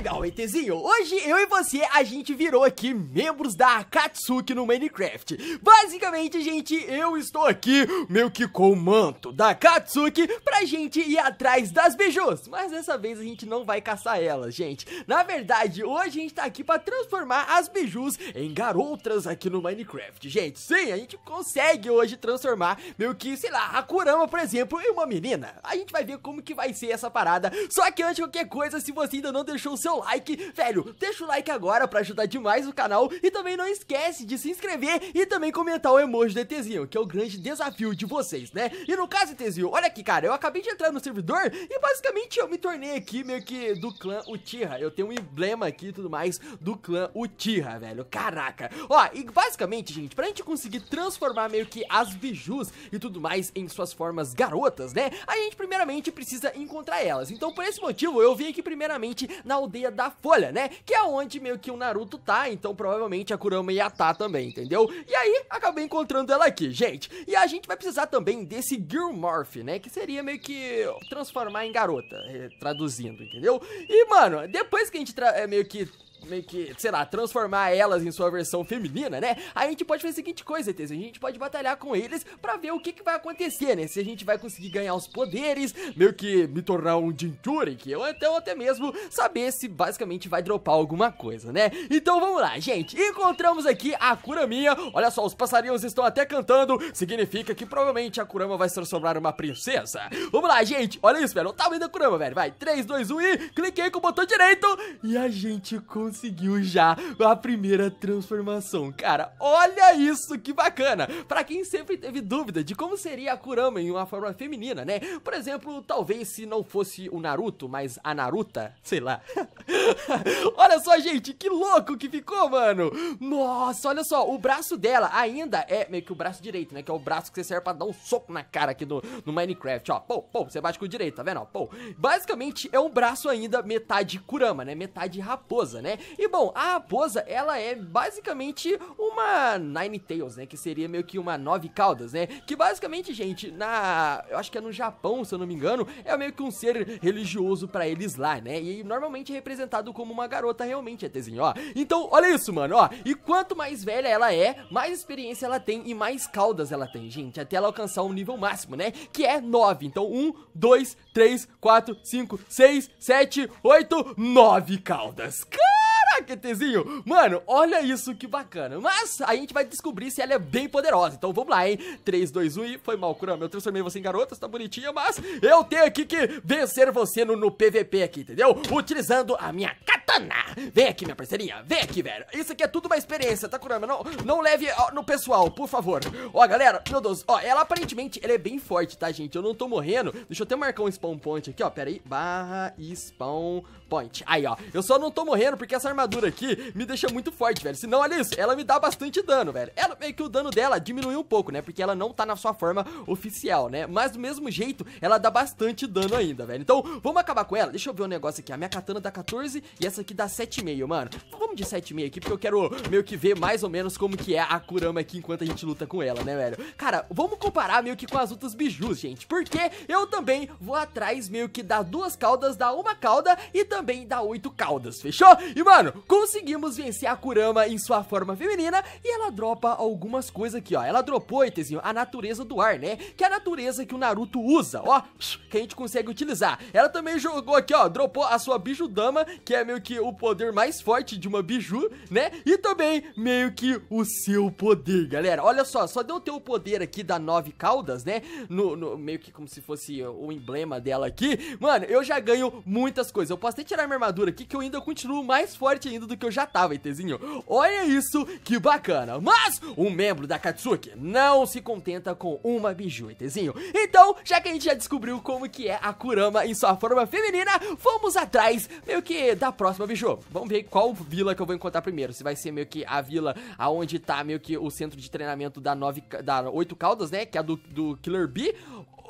legal, ETzinho? Hoje eu e você, a gente virou aqui membros da Akatsuki no Minecraft. Basicamente, gente, eu estou aqui meio que com o manto da Akatsuki pra gente ir atrás das bijus. Mas dessa vez a gente não vai caçar elas, gente. Na verdade, hoje a gente tá aqui pra transformar as bijus em garotas aqui no Minecraft. Gente, sim, a gente consegue hoje transformar meio que, sei lá, a Kurama, por exemplo, em uma menina. A gente vai ver como que vai ser essa parada. Só que antes de qualquer coisa, se você ainda não deixou o seu seu like. Velho, deixa o like agora pra ajudar demais o canal e também não esquece de se inscrever e também comentar o emoji do ETzinho, que é o grande desafio de vocês, né? E no caso, ETzinho, olha aqui, cara, eu acabei de entrar no servidor e basicamente eu me tornei aqui meio que do clã Uchiha. Eu tenho um emblema aqui e tudo mais do clã Uchiha, velho. Caraca. Ó, e basicamente, gente, pra gente conseguir transformar meio que as bijus e tudo mais em suas formas garotas, né? A gente primeiramente precisa encontrar elas. Então, por esse motivo, eu vim aqui primeiramente na aldeia da Folha, né? Que é onde meio que o Naruto tá, então provavelmente a Kurama ia tá também, entendeu? E aí, acabei encontrando ela aqui, gente. E a gente vai precisar também desse Girl Morph, né? Que seria meio que transformar em garota, eh, traduzindo, entendeu? E, mano, depois que a gente é meio que meio que, sei lá, transformar elas em sua versão feminina, né? A gente pode fazer a seguinte coisa, ETs, a gente pode batalhar com eles pra ver o que, que vai acontecer, né? Se a gente vai conseguir ganhar os poderes, meio que me tornar um Jinchuri, que eu então até, até mesmo saber se basicamente vai dropar alguma coisa, né? Então vamos lá, gente, encontramos aqui a Kuraminha, olha só, os passarinhos estão até cantando, significa que provavelmente a Kurama vai se transformar uma princesa. Vamos lá, gente, olha isso, velho, o tamanho da Kurama, velho, vai, 3, 2, 1 e cliquei com o botão direito e a gente conseguiu conseguiu já a primeira transformação. Cara, olha isso, que bacana! Pra quem sempre teve dúvida de como seria a Kurama em uma forma feminina, né? Por exemplo, talvez se não fosse o Naruto, mas a Naruta, sei lá. olha só, gente, que louco que ficou, mano! Nossa, olha só, o braço dela ainda é meio que o braço direito, né? Que é o braço que você serve pra dar um soco na cara aqui no, no Minecraft, ó. Pô, pô, você bate com o direito, tá vendo? pô. Basicamente, é um braço ainda metade Kurama, né? Metade raposa, né? E bom, a raposa, ela é basicamente uma Nine Tails, né? Que seria meio que uma nove caudas, né? Que basicamente, gente, na. Eu acho que é no Japão, se eu não me engano, é meio que um ser religioso para eles lá, né? E normalmente é representado como uma garota realmente, atézinho. ó. Então, olha isso, mano, ó. E quanto mais velha ela é, mais experiência ela tem e mais caudas ela tem, gente. Até ela alcançar um nível máximo, né? Que é 9. Então, 1, 2, 3, 4, 5, 6, 7, 8, 9 caudas. Caramba! Ah, QTzinho, mano, olha isso, que bacana. Mas a gente vai descobrir se ela é bem poderosa. Então vamos lá, hein? 3, 2, 1 e foi mal, Kurama. Eu transformei você em garota, você tá bonitinha, mas eu tenho aqui que vencer você no, no PVP aqui, entendeu? Utilizando a minha katana. Vem aqui, minha parceirinha, vem aqui, velho. Isso aqui é tudo uma experiência, tá, Kurama? Não, não leve ó, no pessoal, por favor. Ó, galera, meu Deus, ó, ela aparentemente ela é bem forte, tá, gente? Eu não tô morrendo. Deixa eu até marcar um spawn point aqui, ó. Pera aí, barra spawn point. Aí, ó, eu só não tô morrendo porque essa arma armadura aqui me deixa muito forte, velho. Senão, olha isso, ela me dá bastante dano, velho. Ela meio que o dano dela diminuiu um pouco, né? Porque ela não tá na sua forma oficial, né? Mas do mesmo jeito, ela dá bastante dano ainda, velho. Então, vamos acabar com ela. Deixa eu ver um negócio aqui. A minha katana dá 14 e essa aqui dá 7,5, mano. Então, vamos de 7,5 aqui, porque eu quero meio que ver mais ou menos como que é a Kurama aqui enquanto a gente luta com ela, né, velho? Cara, vamos comparar meio que com as outras bijus, gente. Porque eu também vou atrás meio que dá duas caudas, dá uma cauda e também dá oito caudas, fechou? E, mano, Mano, conseguimos vencer a Kurama em sua forma feminina e ela dropa algumas coisas aqui, ó. Ela dropou, Itezinho, a natureza do ar, né? Que é a natureza que o Naruto usa, ó, que a gente consegue utilizar. Ela também jogou aqui, ó, dropou a sua Bijudama, que é meio que o poder mais forte de uma Biju, né? E também meio que o seu poder, galera. Olha só, só deu ter o poder aqui da Nove Caudas, né? No, no, meio que como se fosse o emblema dela aqui. Mano, eu já ganho muitas coisas. Eu posso até tirar minha armadura aqui, que eu ainda continuo mais forte forte ainda do que eu já tava, ETzinho. Olha isso, que bacana. Mas um membro da Katsuki não se contenta com uma biju, ETzinho. Então, já que a gente já descobriu como que é a Kurama em sua forma feminina, vamos atrás meio que da próxima biju. Vamos ver qual vila que eu vou encontrar primeiro. Se vai ser meio que a vila aonde tá meio que o centro de treinamento da, nove, da oito caudas, né? Que é a do, do Killer Bee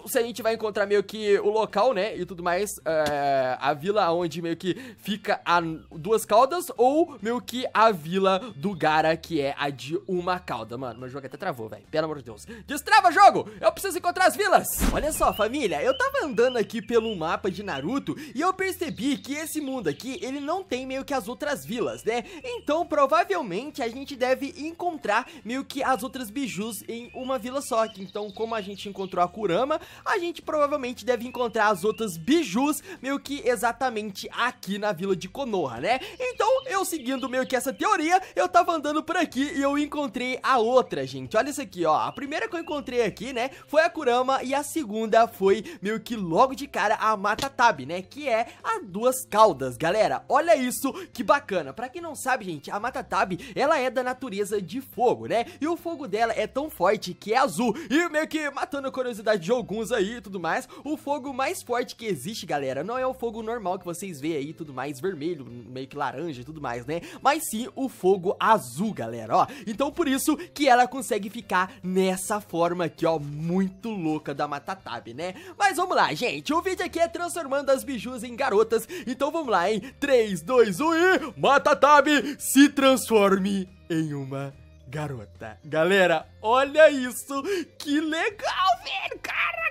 se a gente vai encontrar meio que o local, né, e tudo mais, é, a vila onde meio que fica a duas caudas ou meio que a vila do Gara, que é a de uma cauda. Mano, meu jogo até travou, velho, pelo amor de Deus. Destrava, jogo! Eu preciso encontrar as vilas! Olha só, família, eu tava andando aqui pelo mapa de Naruto e eu percebi que esse mundo aqui, ele não tem meio que as outras vilas, né? Então, provavelmente, a gente deve encontrar meio que as outras bijus em uma vila só. Então, como a gente encontrou a Kurama, a gente provavelmente deve encontrar as outras bijus meio que exatamente aqui na vila de Konoha, né? Então, eu seguindo meio que essa teoria, eu tava andando por aqui e eu encontrei a outra, gente. Olha isso aqui, ó. A primeira que eu encontrei aqui, né, foi a Kurama e a segunda foi meio que logo de cara a Matatabi, né, que é a Duas Caudas, galera. Olha isso, que bacana. Pra quem não sabe, gente, a Matatabi, ela é da natureza de fogo, né? E o fogo dela é tão forte que é azul. E meio que matando a curiosidade de algum comuns aí e tudo mais. O fogo mais forte que existe, galera, não é o fogo normal que vocês vê aí, tudo mais vermelho, meio que laranja e tudo mais, né? Mas sim o fogo azul, galera, ó. Então por isso que ela consegue ficar nessa forma aqui, ó, muito louca da Matatabe, né? Mas vamos lá, gente, o vídeo aqui é transformando as bijus em garotas, então vamos lá, hein? 3, 2, 1 e... Matatabe se transforme em uma garota. Galera, olha isso! Que legal, velho!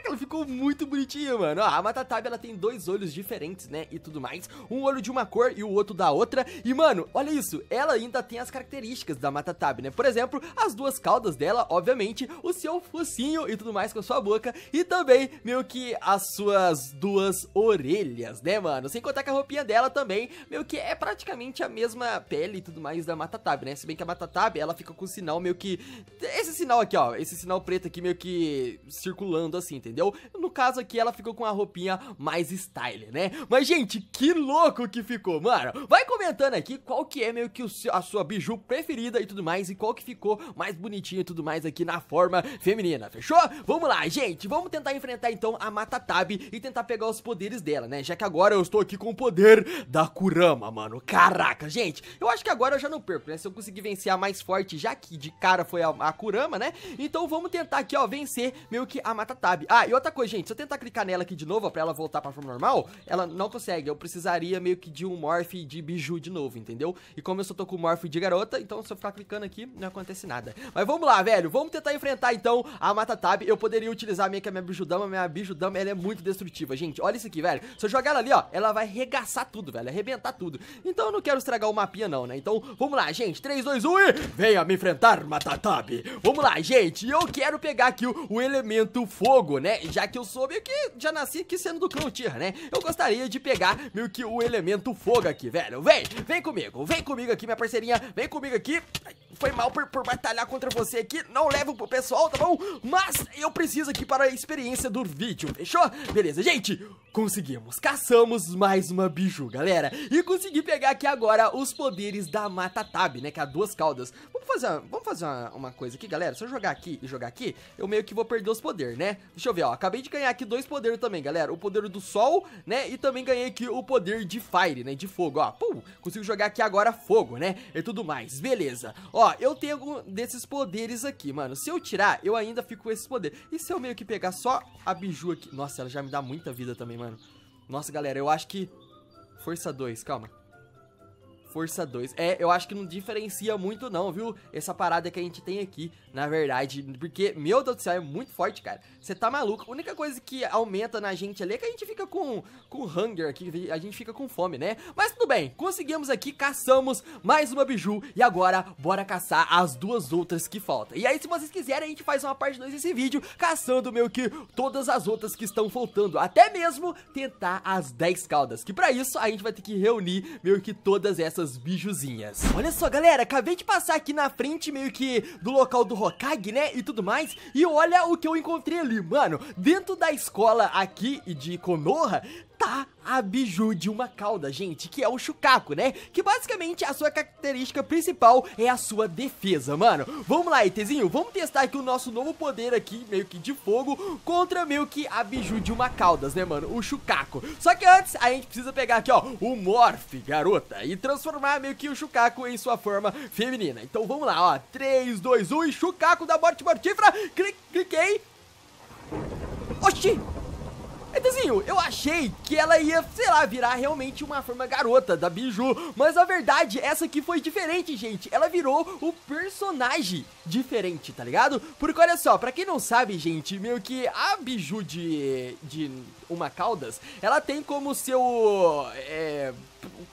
ela ficou muito bonitinha, mano. a Matatabi, ela tem dois olhos diferentes, né, e tudo mais. Um olho de uma cor e o outro da outra. E, mano, olha isso, ela ainda tem as características da Matatabi, né? Por exemplo, as duas caudas dela, obviamente, o seu focinho e tudo mais com a sua boca. E também, meio que, as suas duas orelhas, né, mano? Sem contar que a roupinha dela também, meio que é praticamente a mesma pele e tudo mais da Matatabi, né? Se bem que a Matatabi, ela fica com o sinal meio que... Esse sinal aqui, ó, esse sinal preto aqui meio que circulando assim, entendeu? No caso aqui, ela ficou com a roupinha mais style, né? Mas, gente, que louco que ficou, mano. Vai comentando aqui qual que é meio que seu, a sua biju preferida e tudo mais. E qual que ficou mais bonitinho e tudo mais aqui na forma feminina, fechou? Vamos lá, gente. Vamos tentar enfrentar, então, a Matatabi e tentar pegar os poderes dela, né? Já que agora eu estou aqui com o poder da Kurama, mano. Caraca, gente. Eu acho que agora eu já não perco, né? Se eu conseguir vencer a mais forte, já que de cara foi a, a Kurama, né? Então vamos tentar aqui, ó, vencer meio que a Matatabi. Ah, e outra coisa, gente, se eu tentar clicar nela aqui de novo, pra ela voltar pra forma normal, ela não consegue. Eu precisaria meio que de um morph de biju de novo, entendeu? E como eu só tô com o morph de garota, então se eu ficar clicando aqui, não acontece nada. Mas vamos lá, velho. Vamos tentar enfrentar, então, a Matatab. Eu poderia utilizar meio que a minha bijudama. Minha bijudama, ela é muito destrutiva, gente. Olha isso aqui, velho. Se eu jogar ela ali, ó, ela vai regaçar tudo, velho. Arrebentar tudo. Então eu não quero estragar o mapinha, não, né? Então, vamos lá, gente. 3, 2, 1 e... Venha me enfrentar, Matatab. Vamos lá, gente. Eu quero pegar aqui o, o elemento fogo, né? já que eu soube que já nasci aqui sendo do clã Tira, né? Eu gostaria de pegar meio que o elemento fogo aqui, velho. Vem, vem comigo, vem comigo aqui, minha parceirinha. Vem comigo aqui. Foi mal por, por batalhar contra você aqui. Não leva pro pessoal, tá bom? Mas eu preciso aqui para a experiência do vídeo, fechou? Beleza, gente. Conseguimos, caçamos mais uma biju, galera E consegui pegar aqui agora os poderes da Matatab, né, que é a duas caudas Vamos fazer, uma, vamos fazer uma, uma, coisa aqui, galera Se eu jogar aqui e jogar aqui, eu meio que vou perder os poderes, né Deixa eu ver, ó, acabei de ganhar aqui dois poderes também, galera O poder do sol, né, e também ganhei aqui o poder de fire, né, de fogo, ó Pum, consigo jogar aqui agora fogo, né, e tudo mais, beleza Ó, eu tenho algum desses poderes aqui, mano Se eu tirar, eu ainda fico com esses poderes E se eu meio que pegar só a biju aqui Nossa, ela já me dá muita vida também, mano. Nossa, galera, eu acho que... Força 2, calma. Força 2. É, eu acho que não diferencia muito não, viu? Essa parada que a gente tem aqui, na verdade. Porque, meu Deus do céu, é muito forte, cara. Você tá maluco. A única coisa que aumenta na gente ali é que a gente fica com, com hunger aqui. A gente fica com fome, né? Mas tudo bem, conseguimos aqui, caçamos mais uma biju. E agora, bora caçar as duas outras que faltam. E aí, se vocês quiserem, a gente faz uma parte 2 desse vídeo, caçando meio que todas as outras que estão faltando. Até mesmo tentar as 10 caudas. Que pra isso, a gente vai ter que reunir meio que todas essas essas bijuzinhas. Olha só, galera, acabei de passar aqui na frente meio que do local do Hokage, né, e tudo mais, e olha o que eu encontrei ali, mano. Dentro da escola aqui de Konoha, tá a biju de uma cauda, gente, que é o chucaco né? Que basicamente a sua característica principal é a sua defesa, mano. Vamos lá, Itezinho, vamos testar aqui o nosso novo poder aqui, meio que de fogo, contra meio que a biju de uma cauda, né, mano? O chucaco Só que antes, a gente precisa pegar aqui, ó, o Morph, garota, e transformar meio que o chucaco em sua forma feminina. Então vamos lá, ó, 3, 2, 1 e da Morte Mortífera, clic, cliquei. Oxi! Gaitazinho, eu achei que ela ia, sei lá, virar realmente uma forma garota da Biju, mas a verdade, é essa aqui foi diferente, gente. Ela virou o personagem diferente, tá ligado? Porque olha só, pra quem não sabe, gente, meio que a Biju de, de uma Caldas, ela tem como seu... É,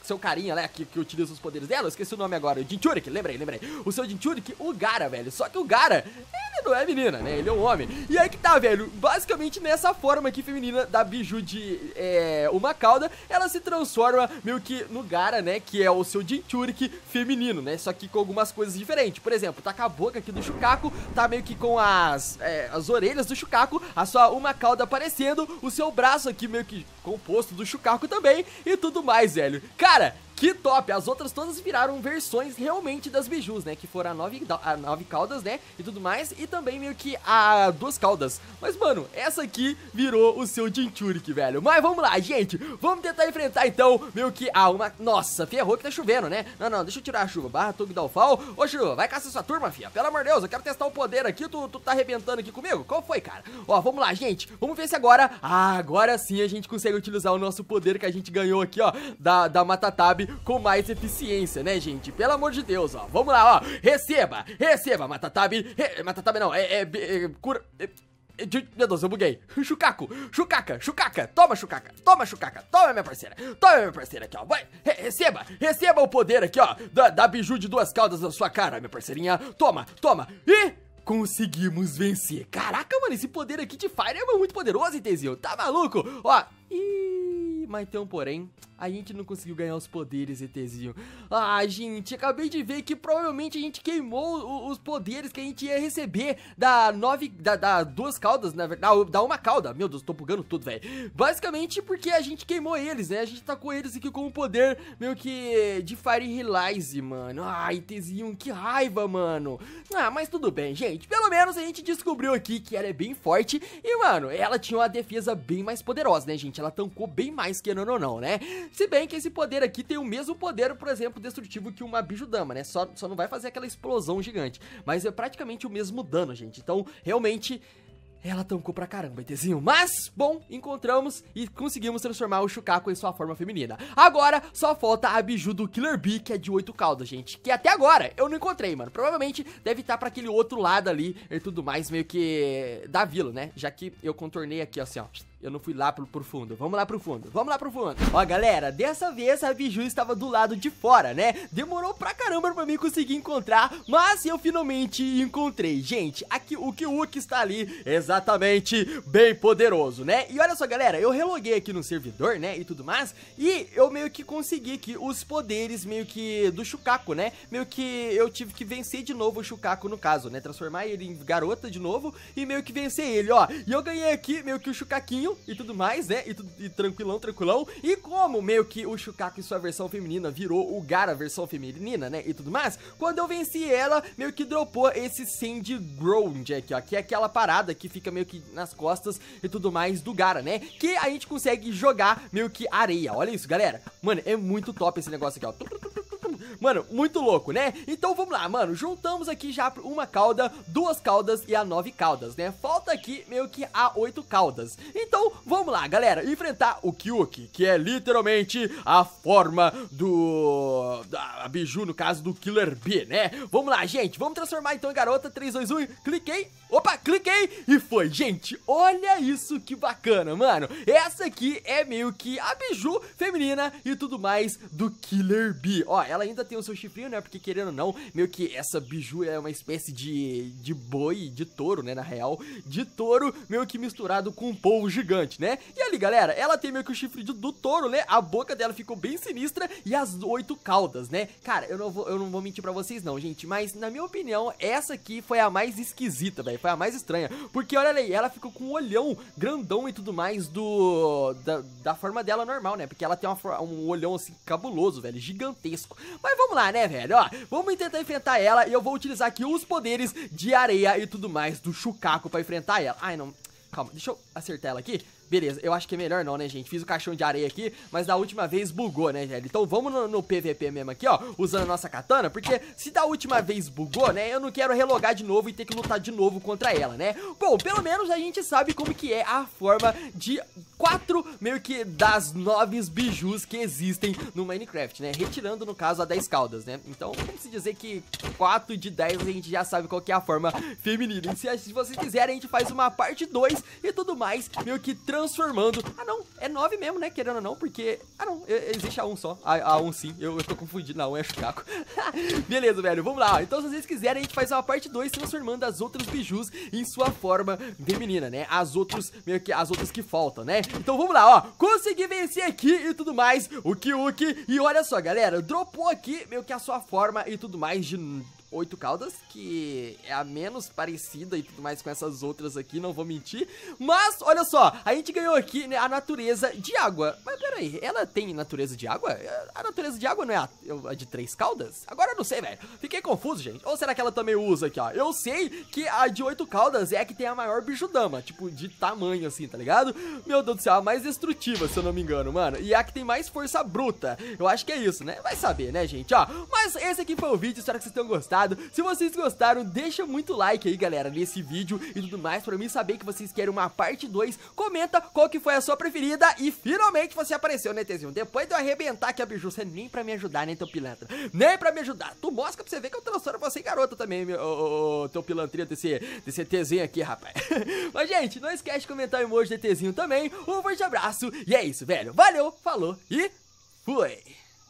seu carinha, né, que, que utiliza os poderes dela, eu esqueci o nome agora, o Jinchurik, lembrei, lembrei. O seu Jinchurik, o Gara, velho. Só que o Gara, ele não é menina, né? Ele é um homem. E aí que tá, velho. Basicamente nessa forma aqui feminina da Biju de é, uma cauda, ela se transforma meio que no Gara, né? Que é o seu Jinchurik feminino, né? Só que com algumas coisas diferentes. Por exemplo, tá com a boca aqui do chucaco, tá meio que com as, é, as orelhas do chucaco, a sua uma cauda aparecendo, o seu braço aqui meio que composto do chucaco também e tudo mais, velho. Cara, que top! As outras todas viraram versões realmente das bijus, né? Que foram a nove, a nove caudas, né? E tudo mais. E também meio que a duas caudas. Mas, mano, essa aqui virou o seu Jinchurik, velho. Mas vamos lá, gente. Vamos tentar enfrentar, então, meio que a uma... Nossa, ferrou que tá chovendo, né? Não, não, deixa eu tirar a chuva. Barra Dalfal. Ô, chuva, vai caçar sua turma, fia. Pelo amor de Deus, eu quero testar o poder aqui. Tu, tu tá arrebentando aqui comigo? Qual foi, cara? Ó, vamos lá, gente. Vamos ver se agora... Ah, agora sim a gente consegue utilizar o nosso poder que a gente ganhou aqui, ó. Da, da Matatab com mais eficiência, né, gente? Pelo amor de Deus, ó. Vamos lá, ó. Receba, receba, Matatabi. Re... Matatabi não, é... é, é cura... É... é meu Deus, eu buguei. Chucaco, chucaca, chucaca. Toma, chucaca, toma, chucaca. Toma, minha parceira. Toma, minha parceira aqui, ó. Vai, Re receba, receba o poder aqui, ó. Da, da biju de duas caudas na sua cara, minha parceirinha. Toma, toma. Ih! conseguimos vencer. Caraca, mano, esse poder aqui de Fire é muito poderoso, Entezio. Tá maluco? Ó, e... mas tem um porém. A gente não conseguiu ganhar os poderes, ETzinho. Ah, gente, acabei de ver que provavelmente a gente queimou os poderes que a gente ia receber da nove. da, da duas caudas, na verdade. Da, uma cauda. Meu Deus, tô bugando tudo, velho. Basicamente porque a gente queimou eles, né? A gente com eles aqui com o poder meio que de Fire Realize, mano. Ah, ETzinho, que raiva, mano. Ah, mas tudo bem, gente. Pelo menos a gente descobriu aqui que ela é bem forte. E, mano, ela tinha uma defesa bem mais poderosa, né, gente? Ela tancou bem mais que não, não, não, né? Se bem que esse poder aqui tem o mesmo poder, por exemplo, destrutivo que uma Bijudama, né? Só, só não vai fazer aquela explosão gigante. Mas é praticamente o mesmo dano, gente. Então, realmente... Ela tancou pra caramba, ETzinho. Mas, bom, encontramos e conseguimos transformar o Shukaku em sua forma feminina. Agora, só falta a Biju do Killer Bee, que é de oito caudas, gente. Que até agora eu não encontrei, mano. Provavelmente deve estar tá pra aquele outro lado ali e tudo mais, meio que da vila, né? Já que eu contornei aqui, assim, ó. Eu não fui lá pro, pro fundo. Vamos lá pro fundo. Vamos lá pro fundo. Ó, galera, dessa vez a Biju estava do lado de fora, né? Demorou pra caramba pra mim conseguir encontrar, mas eu finalmente encontrei. Gente, aqui o Kiuk está ali exatamente bem poderoso, né? E olha só, galera, eu reloguei aqui no servidor, né, e tudo mais, e eu meio que consegui aqui os poderes meio que do Chucaco, né? Meio que eu tive que vencer de novo o Chucaco no caso, né? Transformar ele em garota de novo e meio que vencer ele, ó. E eu ganhei aqui meio que o Chucaquinho e tudo mais, né? E, e tranquilão, tranquilão. E como meio que o Shukaku e sua versão feminina virou o Gara versão feminina, né? E tudo mais, quando eu venci ela, meio que dropou esse Sand Ground aqui, ó. Que é aquela parada que fica meio que nas costas e tudo mais do Gara, né? Que a gente consegue jogar meio que areia. Olha isso, galera. Mano, é muito top esse negócio aqui, ó. Mano, muito louco, né? Então vamos lá, mano. Juntamos aqui já uma cauda, duas caudas e a nove caudas, né? Falta aqui meio que a oito caudas. Então vamos lá, galera. Enfrentar o Kyuki, que é literalmente a forma do... da Biju, no caso, do Killer B, né? Vamos lá, gente. Vamos transformar então em garota. 3, 2, 1. Cliquei. Opa, cliquei e foi. Gente, olha isso que bacana, mano. Essa aqui é meio que a Biju feminina e tudo mais do Killer B. Ó, ela ainda tem o seu chifrinho, né? Porque querendo ou não, meio que essa biju é uma espécie de, de boi, de touro, né? Na real, de touro, meio que misturado com um polvo gigante, né? E ali, galera, ela tem meio que o chifre do, do touro, né? A boca dela ficou bem sinistra e as oito caudas, né? Cara, eu não vou, eu não vou mentir pra vocês, não, gente. Mas, na minha opinião, essa aqui foi a mais esquisita, velho. Foi a mais estranha. Porque, olha aí, ela ficou com um olhão grandão e tudo mais do. Da, da forma dela normal, né? Porque ela tem uma, um olhão assim cabuloso, velho, gigantesco. Mas vamos lá, né, velho? Ó, vamos tentar enfrentar ela e eu vou utilizar aqui os poderes de areia e tudo mais do Chucaco pra enfrentar ela. Ai, não... Calma, deixa eu acertar ela aqui. Beleza, eu acho que é melhor não, né, gente? Fiz o caixão de areia aqui, mas da última vez bugou, né, velho? Então vamos no, no PVP mesmo aqui, ó, usando a nossa katana, porque se da última vez bugou, né, eu não quero relogar de novo e ter que lutar de novo contra ela, né? Bom, pelo menos a gente sabe como que é a forma de quatro, meio que das nove bijus que existem no Minecraft, né? Retirando, no caso, a 10 caudas, né? Então, vamos se dizer que quatro de 10 a gente já sabe qual que é a forma feminina. E se, se vocês quiserem, a gente faz uma parte 2 e tudo mais, meio que tranquilo transformando. Ah, não, é 9 mesmo, né? Querendo ou não, porque. Ah, não, é, existe a 1 só. Ah, a, a 1 sim, eu, eu tô confundido. A 1 é Chicago. Beleza, velho, vamos lá. Então, se vocês quiserem, a gente faz uma parte 2 transformando as outras bijus em sua forma feminina, né? As outras, meio que as outras que faltam, né? Então, vamos lá, ó. Consegui vencer aqui e tudo mais. O Kiuki. E olha só, galera, dropou aqui meio que a sua forma e tudo mais de Oito Caldas, que é a menos parecida e tudo mais com essas outras aqui, não vou mentir. Mas, olha só, a gente ganhou aqui né a natureza de água. Mas peraí, ela tem natureza de água? A natureza de água não é a, a de Três Caldas? Agora eu não sei, velho. Fiquei confuso, gente. Ou será que ela também usa aqui, ó? Eu sei que a de Oito Caldas é a que tem a maior bijudama, tipo, de tamanho assim, tá ligado? Meu Deus do céu, a mais destrutiva, se eu não me engano, mano. E é a que tem mais força bruta. Eu acho que é isso, né? Vai saber, né, gente? Ó, mas esse aqui foi o vídeo, espero que vocês tenham gostado. Se vocês gostaram, deixa muito like aí, galera, nesse vídeo e tudo mais, pra mim saber que vocês querem uma parte 2. Comenta qual que foi a sua preferida e finalmente você apareceu, né, Tezinho? Depois de eu arrebentar que a biju, você nem pra me ajudar, né, teu pilantra? Nem pra me ajudar. Tu mostra pra você ver que eu transformo você em garota também, meu, oh, oh, teu pilantrinho desse, desse Tezinho aqui, rapaz. Mas, gente, não esquece de comentar o emoji de Tezinho também. Um forte abraço e é isso, velho. Valeu, falou e fui!